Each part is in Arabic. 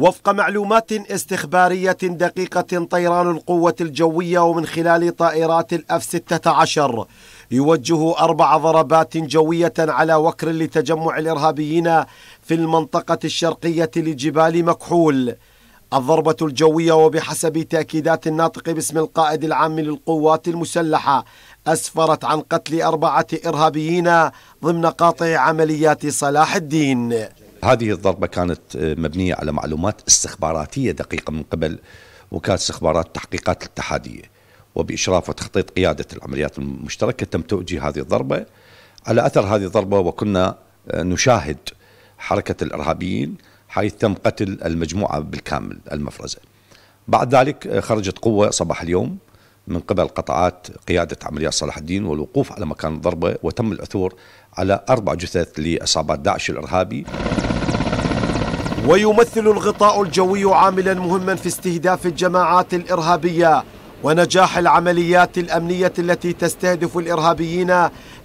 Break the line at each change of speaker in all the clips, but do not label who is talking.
وفق معلومات استخبارية دقيقة طيران القوة الجوية ومن خلال طائرات الأف 16 يوجه أربع ضربات جوية على وكر لتجمع الإرهابيين في المنطقة الشرقية لجبال مكحول الضربة الجوية وبحسب تأكيدات الناطق باسم القائد العام للقوات المسلحة أسفرت عن قتل أربعة إرهابيين ضمن قاطع عمليات صلاح الدين
هذه الضربة كانت آه، مبنية على معلومات استخباراتية دقيقة من قبل وكاله استخبارات تحقيقات الاتحادية وبإشراف وتخطيط قيادة العمليات المشتركة تم توجيه هذه الضربة على أثر هذه الضربة وكنا آه، نشاهد حركة الإرهابيين حيث تم قتل المجموعة بالكامل المفرزة بعد ذلك آه، خرجت قوة صباح اليوم من قبل قطعات قيادة عمليات صلاح الدين والوقوف على مكان الضربة وتم العثور على أربع جثث لعصابات داعش الإرهابي ويمثل
الغطاء الجوي عاملا مهما في استهداف الجماعات الإرهابية ونجاح العمليات الأمنية التي تستهدف الإرهابيين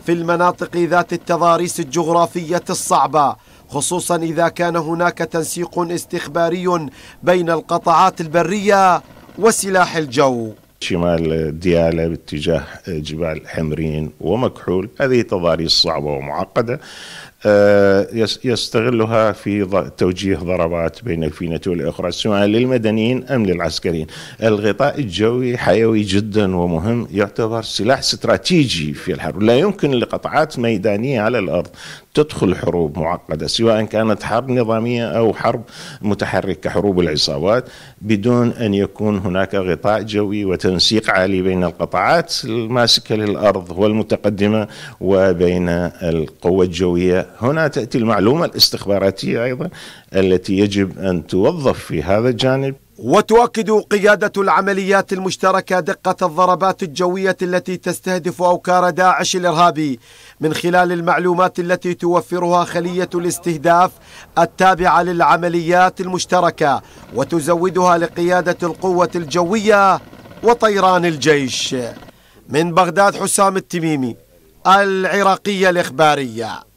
في المناطق ذات التضاريس الجغرافية الصعبة خصوصا إذا كان هناك تنسيق استخباري بين القطعات البرية وسلاح الجو
شمال دياله باتجاه جبال حمرين ومكحول هذه تضاريس صعبة ومعقدة آه، يستغلها في توجيه ضربات بين الفينة والأخرى سواء للمدنيين أم للعسكريين الغطاء الجوي حيوي جدا ومهم يعتبر سلاح استراتيجي في الحرب لا يمكن لقطعات ميدانية على الأرض تدخل حروب معقدة سواء كانت حرب نظامية أو حرب متحركة حروب العصابات بدون أن يكون هناك غطاء جوي وتن تنسيق عالي بين القطاعات الماسكة للأرض والمتقدمة وبين القوة الجوية هنا تأتي المعلومة الاستخباراتية أيضا التي يجب أن توظف في هذا الجانب وتؤكد قيادة العمليات المشتركة دقة
الضربات الجوية التي تستهدف أوكار داعش الإرهابي من خلال المعلومات التي توفرها خلية الاستهداف التابعة للعمليات المشتركة وتزودها لقيادة القوة الجوية وطيران الجيش من بغداد حسام التميمي العراقية الإخبارية